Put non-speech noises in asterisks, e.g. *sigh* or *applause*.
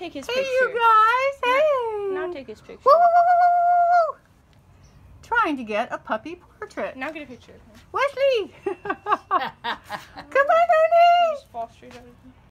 take his hey picture. Hey, you guys. Hey. Not now take his picture. Woo, woo, woo, Trying to get a puppy portrait. Now get a picture. Wesley. *laughs* Come on, Donnie. Just